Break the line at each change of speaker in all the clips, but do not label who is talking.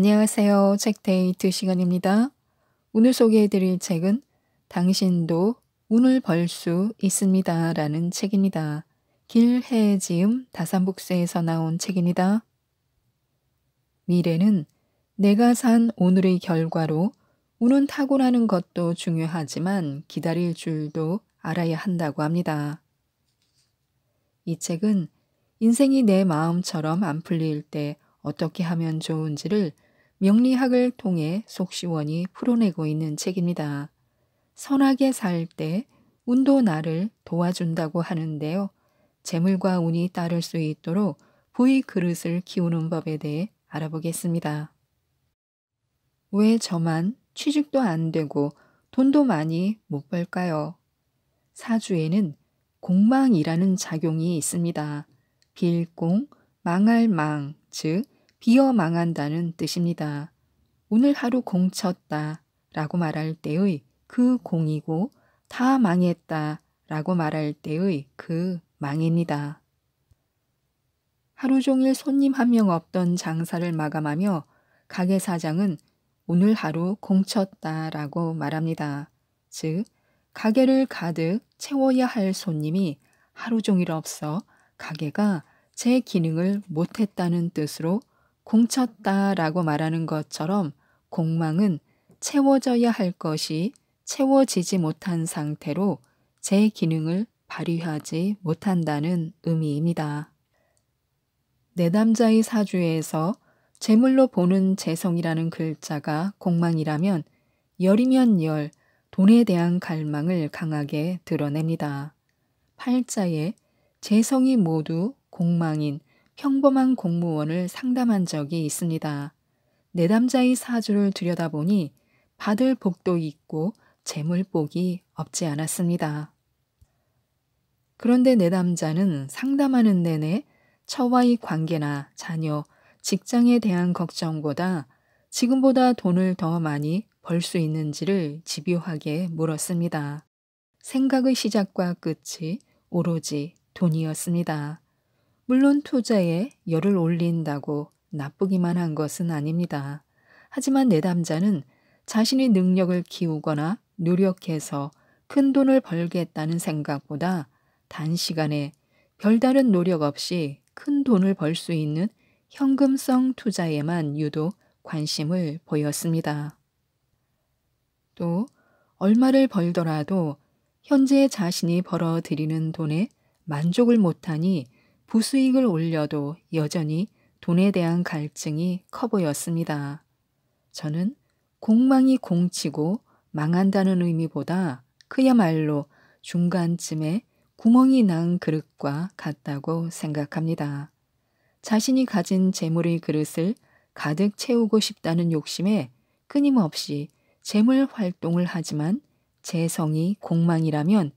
안녕하세요. 책데이트 시간입니다. 오늘 소개해드릴 책은 당신도 운을 벌 수 있습니다. 라는 책입니다. 길해지음 다산북스에서 나온 책입니다. 미래는 내가 산 오늘의 결과로 운은 타고나는 것도 중요하지만 기다릴 줄도 알아야 한다고 합니다. 이 책은 인생이 내 마음처럼 안 풀릴 때 어떻게 하면 좋은지를 명리학을 통해 속시원히 풀어내고 있는 책입니다. 선하게 살 때 운도 나를 도와준다고 하는데요. 재물과 운이 따를 수 있도록 부의 그릇을 키우는 법에 대해 알아보겠습니다. 왜 저만 취직도 안 되고 돈도 많이 못 벌까요? 사주에는 공망이라는 작용이 있습니다. 빌공, 망할 망, 즉 비어 망한다는 뜻입니다. 오늘 하루 공쳤다 라고 말할 때의 그 공이고 다 망했다 라고 말할 때의 그 망입니다. 하루 종일 손님 한 명 없던 장사를 마감하며 가게 사장은 오늘 하루 공쳤다 라고 말합니다. 즉, 가게를 가득 채워야 할 손님이 하루 종일 없어 가게가 제 기능을 못했다는 뜻으로 공쳤다라고 말하는 것처럼 공망은 채워져야 할 것이 채워지지 못한 상태로 제 기능을 발휘하지 못한다는 의미입니다. 내담자의 사주에서 재물로 보는 재성이라는 글자가 공망이라면 열이면 열, 돈에 대한 갈망을 강하게 드러냅니다. 팔자에 재성이 모두 공망인 평범한 공무원을 상담한 적이 있습니다. 내담자의 네 사주를 들여다보니 받을 복도 있고 재물복이 없지 않았습니다. 그런데 내담자는 네 상담하는 내내 처와의 관계나 자녀, 직장에 대한 걱정보다 지금보다 돈을 더 많이 벌 수 있는지를 집요하게 물었습니다. 생각의 시작과 끝이 오로지 돈이었습니다. 물론 투자에 열을 올린다고 나쁘기만 한 것은 아닙니다. 하지만 내담자는 자신의 능력을 키우거나 노력해서 큰 돈을 벌겠다는 생각보다 단시간에 별다른 노력 없이 큰 돈을 벌 수 있는 현금성 투자에만 유독 관심을 보였습니다. 또 얼마를 벌더라도 현재 자신이 벌어들이는 돈에 만족을 못하니 부수익을 올려도 여전히 돈에 대한 갈증이 커 보였습니다. 저는 공망이 공치고 망한다는 의미보다 그야말로 중간쯤에 구멍이 난 그릇과 같다고 생각합니다. 자신이 가진 재물의 그릇을 가득 채우고 싶다는 욕심에 끊임없이 재물 활동을 하지만 재성이 공망이라면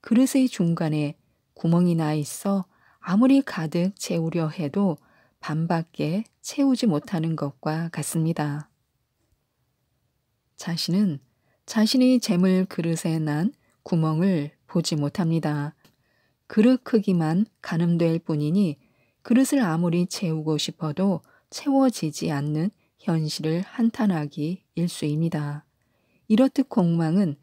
그릇의 중간에 구멍이 나 있어 아무리 가득 채우려 해도 반밖에 채우지 못하는 것과 같습니다. 자신은 자신의 재물 그릇에 난 구멍을 보지 못합니다. 그릇 크기만 가늠될 뿐이니 그릇을 아무리 채우고 싶어도 채워지지 않는 현실을 한탄하기 일수입니다. 이렇듯 공망은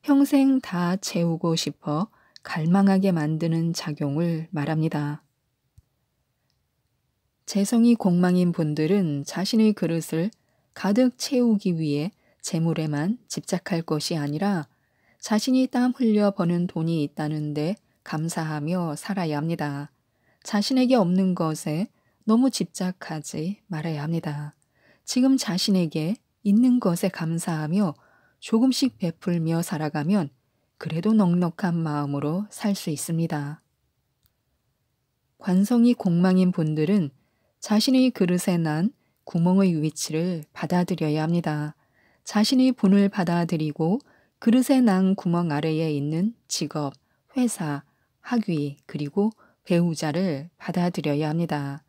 평생 다 채우고 싶어 갈망하게 만드는 작용을 말합니다. 재성이 공망인 분들은 자신의 그릇을 가득 채우기 위해 재물에만 집착할 것이 아니라 자신이 땀 흘려 버는 돈이 있다는데 감사하며 살아야 합니다. 자신에게 없는 것에 너무 집착하지 말아야 합니다. 지금 자신에게 있는 것에 감사하며 조금씩 베풀며 살아가면 그래도 넉넉한 마음으로 살 수 있습니다. 관성이 공망인 분들은 자신의 그릇에 난 구멍의 위치를 받아들여야 합니다. 자신의 분을 받아들이고 그릇에 난 구멍 아래에 있는 직업, 회사, 학위, 그리고 배우자를 받아들여야 합니다.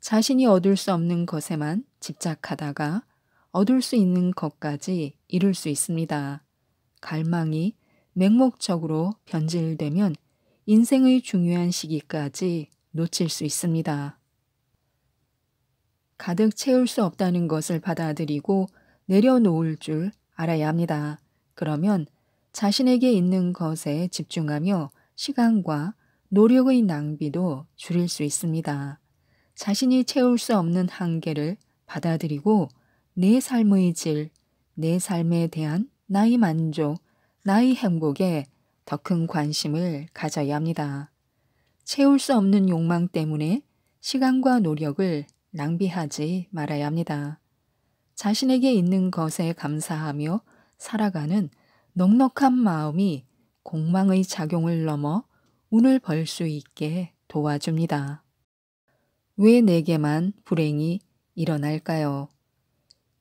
자신이 얻을 수 없는 것에만 집착하다가 얻을 수 있는 것까지 이룰 수 있습니다. 갈망이 맹목적으로 변질되면 인생의 중요한 시기까지 놓칠 수 있습니다. 가득 채울 수 없다는 것을 받아들이고 내려놓을 줄 알아야 합니다. 그러면 자신에게 있는 것에 집중하며 시간과 노력의 낭비도 줄일 수 있습니다. 자신이 채울 수 없는 한계를 받아들이고 내 삶의 질, 내 삶에 대한 나의 만족, 나의 행복에 더 큰 관심을 가져야 합니다. 채울 수 없는 욕망 때문에 시간과 노력을 낭비하지 말아야 합니다. 자신에게 있는 것에 감사하며 살아가는 넉넉한 마음이 공망의 작용을 넘어 운을 벌 수 있게 도와줍니다. 왜 내게만 불행이 일어날까요?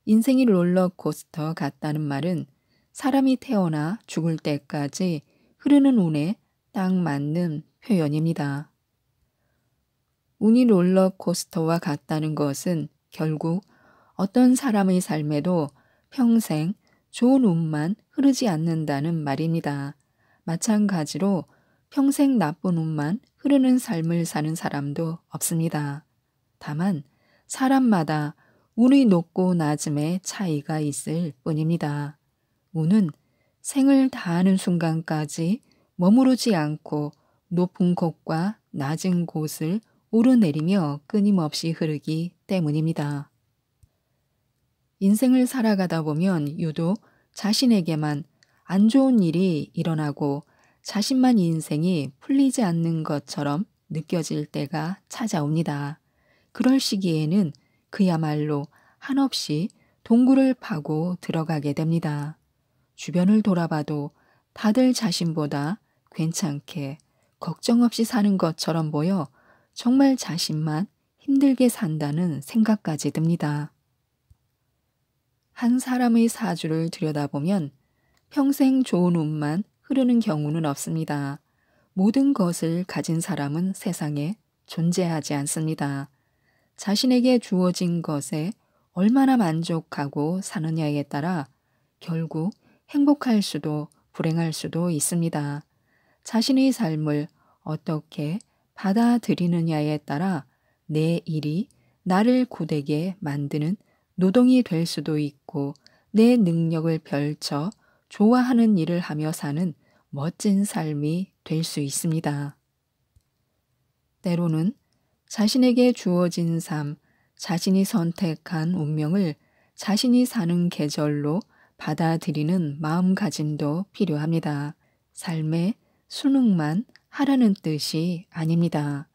인생이 롤러코스터 같다는 말은 사람이 태어나 죽을 때까지 흐르는 운에 딱 맞는 표현입니다. 운이 롤러코스터와 같다는 것은 결국 어떤 사람의 삶에도 평생 좋은 운만 흐르지 않는다는 말입니다. 마찬가지로 평생 나쁜 운만 흐르는 삶을 사는 사람도 없습니다. 다만 사람마다 운의 높고 낮음의 차이가 있을 뿐입니다. 우는 생을 다하는 순간까지 머무르지 않고 높은 곳과 낮은 곳을 오르내리며 끊임없이 흐르기 때문입니다. 인생을 살아가다 보면 유독 자신에게만 안 좋은 일이 일어나고 자신만 인생이 풀리지 않는 것처럼 느껴질 때가 찾아옵니다. 그럴 시기에는 그야말로 한없이 동굴을 파고 들어가게 됩니다. 주변을 돌아봐도 다들 자신보다 괜찮게 걱정 없이 사는 것처럼 보여 정말 자신만 힘들게 산다는 생각까지 듭니다. 한 사람의 사주를 들여다보면 평생 좋은 운만 흐르는 경우는 없습니다. 모든 것을 가진 사람은 세상에 존재하지 않습니다. 자신에게 주어진 것에 얼마나 만족하고 사느냐에 따라 결국 행복할 수도 불행할 수도 있습니다. 자신의 삶을 어떻게 받아들이느냐에 따라 내 일이 나를 고되게 만드는 노동이 될 수도 있고 내 능력을 펼쳐 좋아하는 일을 하며 사는 멋진 삶이 될 수 있습니다. 때로는 자신에게 주어진 삶, 자신이 선택한 운명을 자신이 사는 계절로 받아들이는 마음가짐도 필요합니다. 삶의 수능만 하라는 뜻이 아닙니다.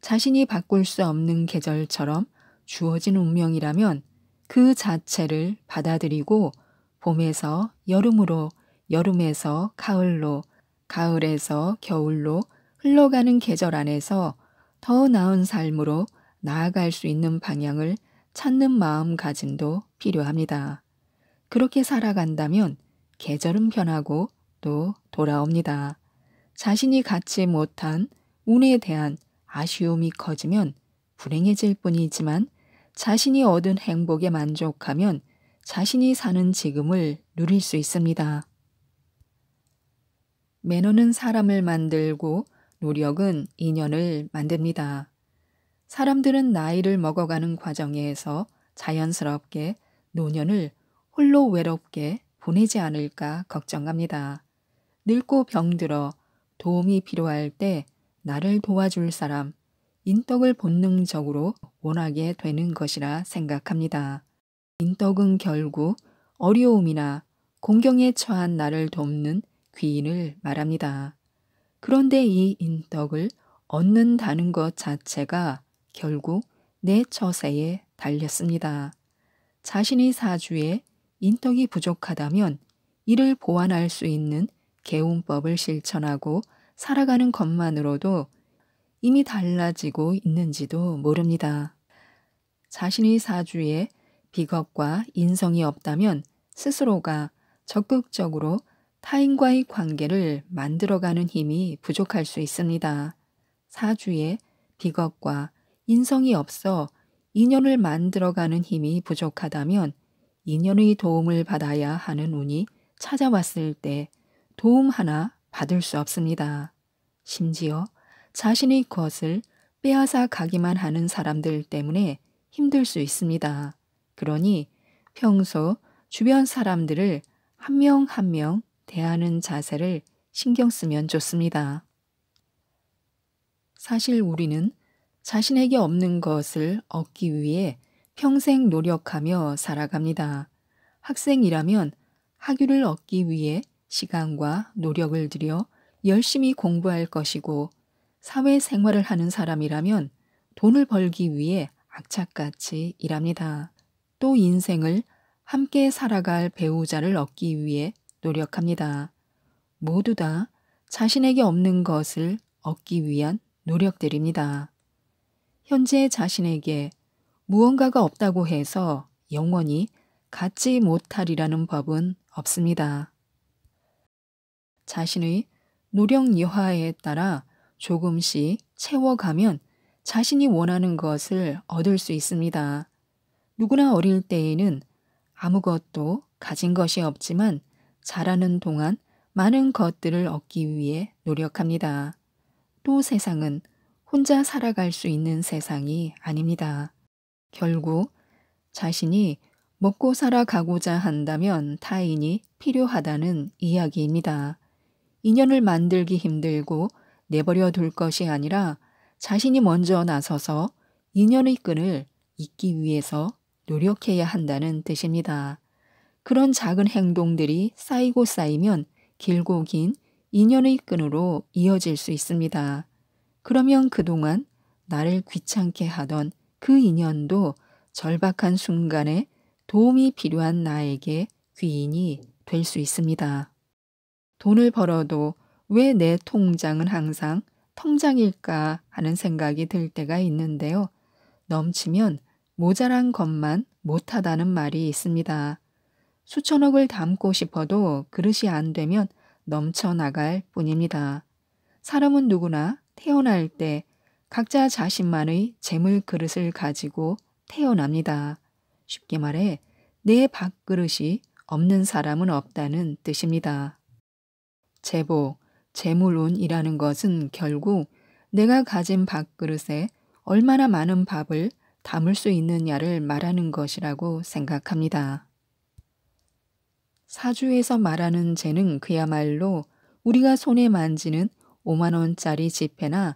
자신이 바꿀 수 없는 계절처럼 주어진 운명이라면 그 자체를 받아들이고 봄에서 여름으로, 여름에서 가을로, 가을에서 겨울로 흘러가는 계절 안에서 더 나은 삶으로 나아갈 수 있는 방향을 찾는 마음가짐도 필요합니다. 그렇게 살아간다면 계절은 변하고 또 돌아옵니다. 자신이 갖지 못한 운에 대한 아쉬움이 커지면 불행해질 뿐이지만 자신이 얻은 행복에 만족하면 자신이 사는 지금을 누릴 수 있습니다. 매너는 사람을 만들고 노력은 인연을 만듭니다. 사람들은 나이를 먹어가는 과정에서 자연스럽게 노년을 홀로 외롭게 보내지 않을까 걱정합니다. 늙고 병들어 도움이 필요할 때 나를 도와줄 사람, 인덕을 본능적으로 원하게 되는 것이라 생각합니다. 인덕은 결국 어려움이나 공경에 처한 나를 돕는 귀인을 말합니다. 그런데 이 인덕을 얻는다는 것 자체가 결국 내 처세에 달렸습니다. 자신의 사주에 인덕이 부족하다면 이를 보완할 수 있는 개운법을 실천하고 살아가는 것만으로도 이미 달라지고 있는지도 모릅니다. 자신의 사주에 비겁과 인성이 없다면 스스로가 적극적으로 타인과의 관계를 만들어가는 힘이 부족할 수 있습니다. 사주에 비겁과 인성이 없어 인연을 만들어가는 힘이 부족하다면 인연의 도움을 받아야 하는 운이 찾아왔을 때 도움 하나 받을 수 없습니다. 심지어 자신의 것을 빼앗아 가기만 하는 사람들 때문에 힘들 수 있습니다. 그러니 평소 주변 사람들을 한 명 한명 한명 대하는 자세를 신경 쓰면 좋습니다. 사실 우리는 자신에게 없는 것을 얻기 위해 평생 노력하며 살아갑니다. 학생이라면 학위를 얻기 위해 시간과 노력을 들여 열심히 공부할 것이고 사회 생활을 하는 사람이라면 돈을 벌기 위해 악착같이 일합니다. 또 인생을 함께 살아갈 배우자를 얻기 위해 노력합니다. 모두 다 자신에게 없는 것을 얻기 위한 노력들입니다. 현재 자신에게 무언가가 없다고 해서 영원히 갖지 못하리라는 법은 없습니다. 자신의 노력 여하에 따라 조금씩 채워가면 자신이 원하는 것을 얻을 수 있습니다. 누구나 어릴 때에는 아무것도 가진 것이 없지만 자라는 동안 많은 것들을 얻기 위해 노력합니다. 또 세상은 혼자 살아갈 수 있는 세상이 아닙니다. 결국 자신이 먹고 살아가고자 한다면 타인이 필요하다는 이야기입니다. 인연을 만들기 힘들고 내버려 둘 것이 아니라 자신이 먼저 나서서 인연의 끈을 잇기 위해서 노력해야 한다는 뜻입니다. 그런 작은 행동들이 쌓이고 쌓이면 길고 긴 인연의 끈으로 이어질 수 있습니다. 그러면 그동안 나를 귀찮게 하던 그 인연도 절박한 순간에 도움이 필요한 나에게 귀인이 될 수 있습니다. 돈을 벌어도 왜 내 통장은 항상 통장일까 하는 생각이 들 때가 있는데요. 넘치면 모자란 것만 못하다는 말이 있습니다. 수천억을 담고 싶어도 그릇이 안 되면 넘쳐나갈 뿐입니다. 사람은 누구나 태어날 때 각자 자신만의 재물 그릇을 가지고 태어납니다. 쉽게 말해 내 밥그릇이 없는 사람은 없다는 뜻입니다. 재보 재물운이라는 것은 결국 내가 가진 밥그릇에 얼마나 많은 밥을 담을 수 있느냐를 말하는 것이라고 생각합니다. 사주에서 말하는 재는 그야말로 우리가 손에 만지는 5만원짜리 지폐나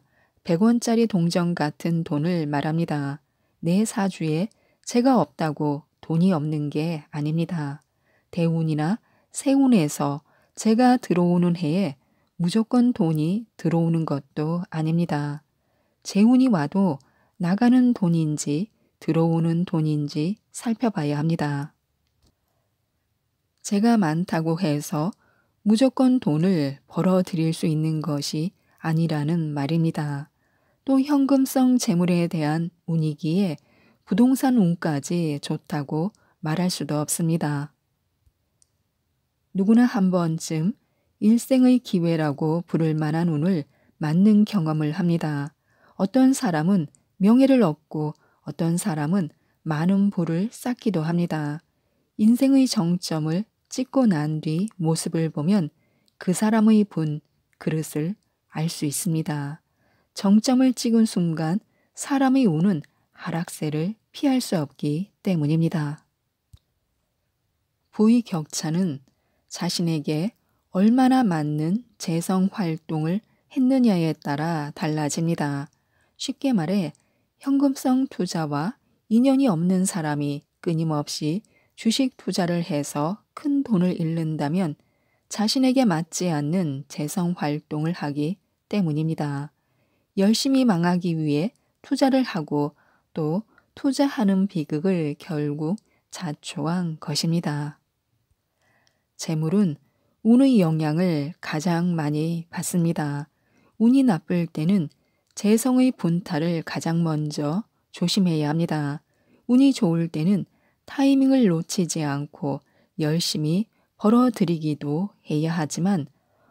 100원짜리 동전 같은 돈을 말합니다. 내 사주에 제가 없다고 돈이 없는 게 아닙니다. 대운이나 세운에서 제가 들어오는 해에 무조건 돈이 들어오는 것도 아닙니다. 재운이 와도 나가는 돈인지 들어오는 돈인지 살펴봐야 합니다. 제가 많다고 해서 무조건 돈을 벌어들일 수 있는 것이 아니라는 말입니다. 또 현금성 재물에 대한 운이기에 부동산 운까지 좋다고 말할 수도 없습니다. 누구나 한 번쯤 일생의 기회라고 부를 만한 운을 맞는 경험을 합니다. 어떤 사람은 명예를 얻고 어떤 사람은 많은 부를 쌓기도 합니다. 인생의 정점을 찍고 난 뒤 모습을 보면 그 사람의 분, 그릇을 알 수 있습니다. 정점을 찍은 순간 사람이 오는 하락세를 피할 수 없기 때문입니다. 부위 격차는 자신에게 얼마나 맞는 재성 활동을 했느냐에 따라 달라집니다. 쉽게 말해 현금성 투자와 인연이 없는 사람이 끊임없이 주식 투자를 해서 큰 돈을 잃는다면 자신에게 맞지 않는 재성 활동을 하기 때문입니다. 열심히 망하기 위해 투자를 하고 또 투자하는 비극을 결국 자초한 것입니다. 재물은 운의 영향을 가장 많이 받습니다. 운이 나쁠 때는 재성의 본타를 가장 먼저 조심해야 합니다. 운이 좋을 때는 타이밍을 놓치지 않고 열심히 벌어들이기도 해야 하지만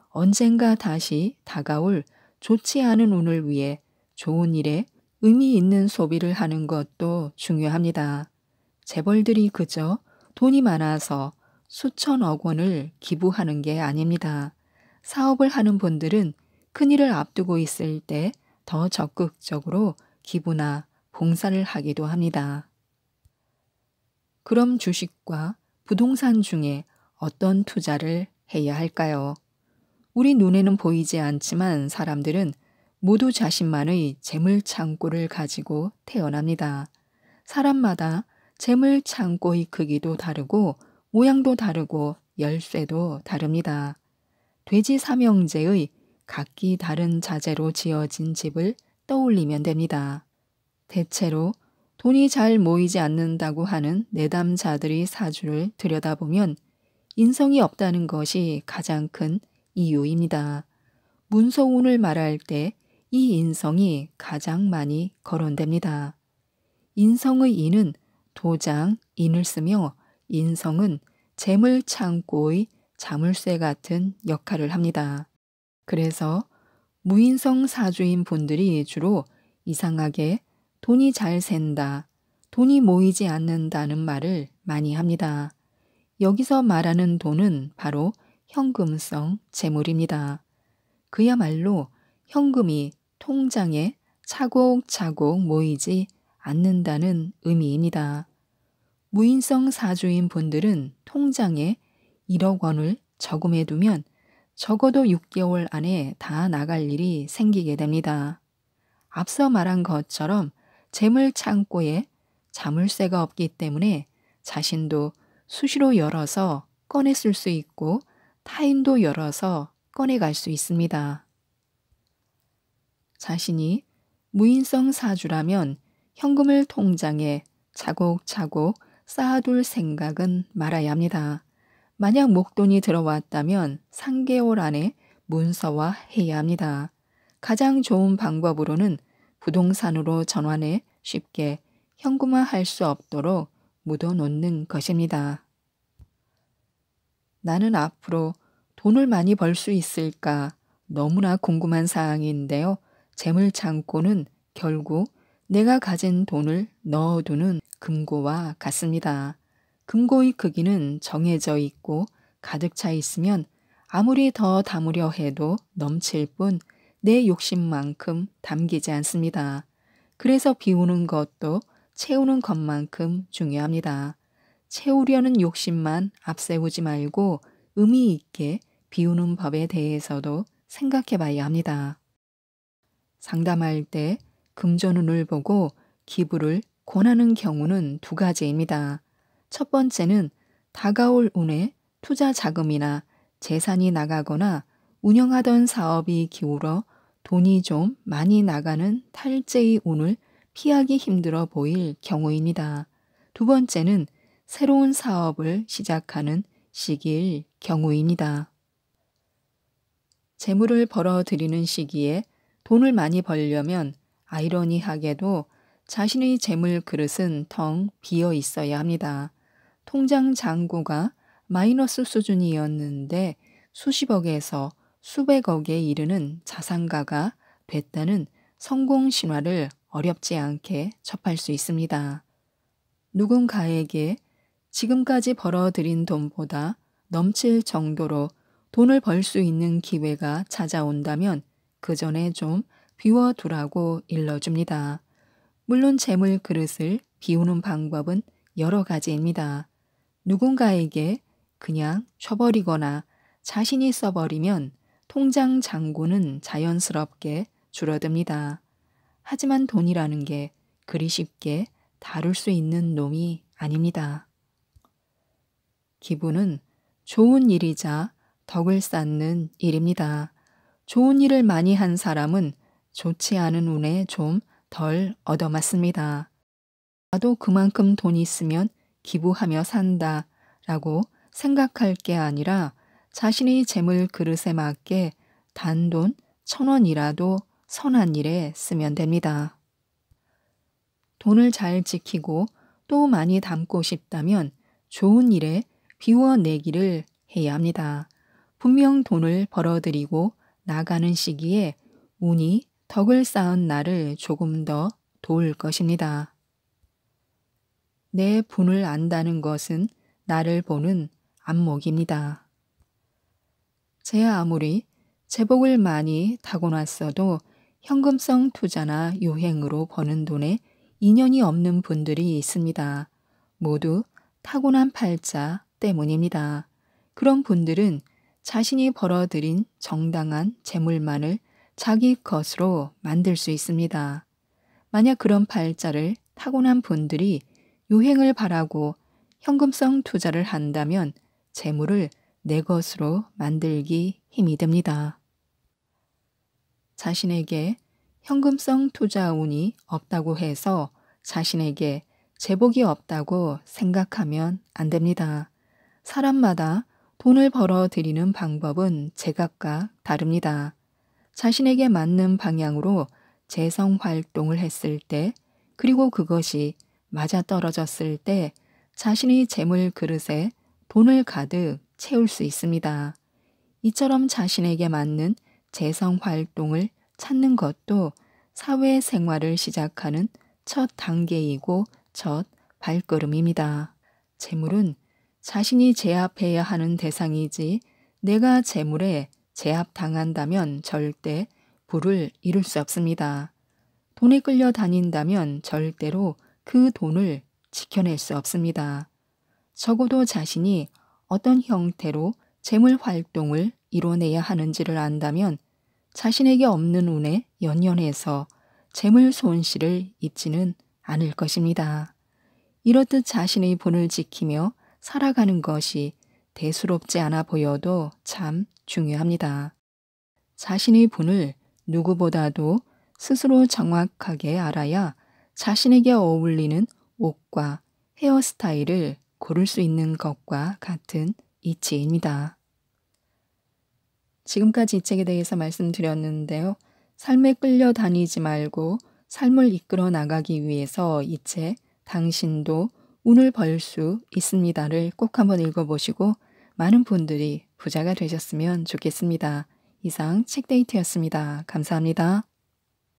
언젠가 다시 다가올 좋지 않은 운을 위해 좋은 일에 의미 있는 소비를 하는 것도 중요합니다. 재벌들이 그저 돈이 많아서 수천억 원을 기부하는 게 아닙니다. 사업을 하는 분들은 큰일을 앞두고 있을 때 더 적극적으로 기부나 봉사를 하기도 합니다. 그럼 주식과 부동산 중에 어떤 투자를 해야 할까요? 우리 눈에는 보이지 않지만 사람들은 모두 자신만의 재물 창고를 가지고 태어납니다. 사람마다 재물 창고의 크기도 다르고 모양도 다르고 열쇠도 다릅니다. 돼지 삼형제의 각기 다른 자재로 지어진 집을 떠올리면 됩니다. 대체로 돈이 잘 모이지 않는다고 하는 내담자들의 사주를 들여다보면 인성이 없다는 것이 가장 큰 이유입니다. 문서운을 말할 때 이 인성이 가장 많이 거론됩니다. 인성의 인은 도장, 인을 쓰며 인성은 재물창고의 자물쇠 같은 역할을 합니다. 그래서 무인성 사주인 분들이 주로 이상하게 돈이 잘 샌다, 돈이 모이지 않는다는 말을 많이 합니다. 여기서 말하는 돈은 바로 현금성 재물입니다. 그야말로 현금이 통장에 차곡차곡 모이지 않는다는 의미입니다. 무인성 사주인 분들은 통장에 1억 원을 저금해 두면 적어도 6개월 안에 다 나갈 일이 생기게 됩니다. 앞서 말한 것처럼 재물창고에 자물쇠가 없기 때문에 자신도 수시로 열어서 꺼냈을수 있고 타인도 열어서 꺼내갈 수 있습니다. 자신이 무인성 사주라면 현금을 통장에 차곡차곡 쌓아둘 생각은 말아야 합니다. 만약 목돈이 들어왔다면 3개월 안에 문서화 해야 합니다. 가장 좋은 방법으로는 부동산으로 전환해 쉽게 현금화 할 수 없도록 묻어 놓는 것입니다. 나는 앞으로 돈을 많이 벌 수 있을까 너무나 궁금한 사항인데요. 재물창고는 결국 내가 가진 돈을 넣어두는 금고와 같습니다. 금고의 크기는 정해져 있고 가득 차 있으면 아무리 더 담으려 해도 넘칠 뿐 내 욕심만큼 담기지 않습니다. 그래서 비우는 것도 채우는 것만큼 중요합니다. 채우려는 욕심만 앞세우지 말고 의미 있게 비우는 법에 대해서도 생각해 봐야 합니다. 상담할 때 금전운을 보고 기부를 권하는 경우는 두 가지입니다. 첫 번째는 다가올 운에 투자 자금이나 재산이 나가거나 운영하던 사업이 기울어 돈이 좀 많이 나가는 탈제의 운을 피하기 힘들어 보일 경우입니다. 두 번째는 새로운 사업을 시작하는 시기일 경우입니다. 재물을 벌어들이는 시기에 돈을 많이 벌려면 아이러니하게도 자신의 재물 그릇은 텅 비어 있어야 합니다. 통장 잔고가 마이너스 수준이었는데 수십억에서 수백억에 이르는 자산가가 됐다는 성공 신화를 어렵지 않게 접할 수 있습니다. 누군가에게 지금까지 벌어들인 돈보다 넘칠 정도로 돈을 벌 수 있는 기회가 찾아온다면 그 전에 좀 비워두라고 일러줍니다. 물론 재물 그릇을 비우는 방법은 여러 가지입니다. 누군가에게 그냥 쳐버리거나 자신이 써버리면 통장 잔고는 자연스럽게 줄어듭니다. 하지만 돈이라는 게 그리 쉽게 다룰 수 있는 놈이 아닙니다. 기부는 좋은 일이자 덕을 쌓는 일입니다. 좋은 일을 많이 한 사람은 좋지 않은 운에 좀 덜 얻어맞습니다. 나도 그만큼 돈이 있으면 기부하며 산다 라고 생각할 게 아니라 자신의 재물 그릇에 맞게 단돈 천 원이라도 선한 일에 쓰면 됩니다. 돈을 잘 지키고 또 많이 담고 싶다면 좋은 일에 비워내기를 해야 합니다. 분명 돈을 벌어들이고 나가는 시기에 운이 덕을 쌓은 나를 조금 더 도울 것입니다. 내 분을 안다는 것은 나를 보는 안목입니다. 제 아무리 제복을 많이 타고났어도 현금성 투자나 유행으로 버는 돈에 인연이 없는 분들이 있습니다. 모두 타고난 팔자, 때문입니다. 그런 분들은 자신이 벌어들인 정당한 재물만을 자기 것으로 만들 수 있습니다. 만약 그런 발자를 타고난 분들이 유행을 바라고 현금성 투자를 한다면 재물을 내 것으로 만들기 힘이 듭니다. 자신에게 현금성 투자 운이 없다고 해서 자신에게 재복이 없다고 생각하면 안 됩니다. 사람마다 돈을 벌어 들이는 방법은 제각각 다릅니다. 자신에게 맞는 방향으로 재성 활동을 했을 때 그리고 그것이 맞아떨어졌을 때 자신의 재물 그릇에 돈을 가득 채울 수 있습니다. 이처럼 자신에게 맞는 재성 활동을 찾는 것도 사회 생활을 시작하는 첫 단계이고 첫 발걸음입니다. 재물은 자신이 제압해야 하는 대상이지 내가 재물에 제압당한다면 절대 부를 이룰 수 없습니다. 돈에 끌려 다닌다면 절대로 그 돈을 지켜낼 수 없습니다. 적어도 자신이 어떤 형태로 재물 활동을 이뤄내야 하는지를 안다면 자신에게 없는 운에 연연해서 재물 손실을 입지는 않을 것입니다. 이렇듯 자신의 본을 지키며 살아가는 것이 대수롭지 않아 보여도 참 중요합니다. 자신의 분을 누구보다도 스스로 정확하게 알아야 자신에게 어울리는 옷과 헤어스타일을 고를 수 있는 것과 같은 이치입니다. 지금까지 이 책에 대해서 말씀드렸는데요. 삶에 끌려다니지 말고 삶을 이끌어 나가기 위해서 이 책 당신도 운을 벌 수 있습니다를 꼭 한번 읽어보시고 많은 분들이 부자가 되셨으면 좋겠습니다. 이상 책데이트였습니다. 감사합니다.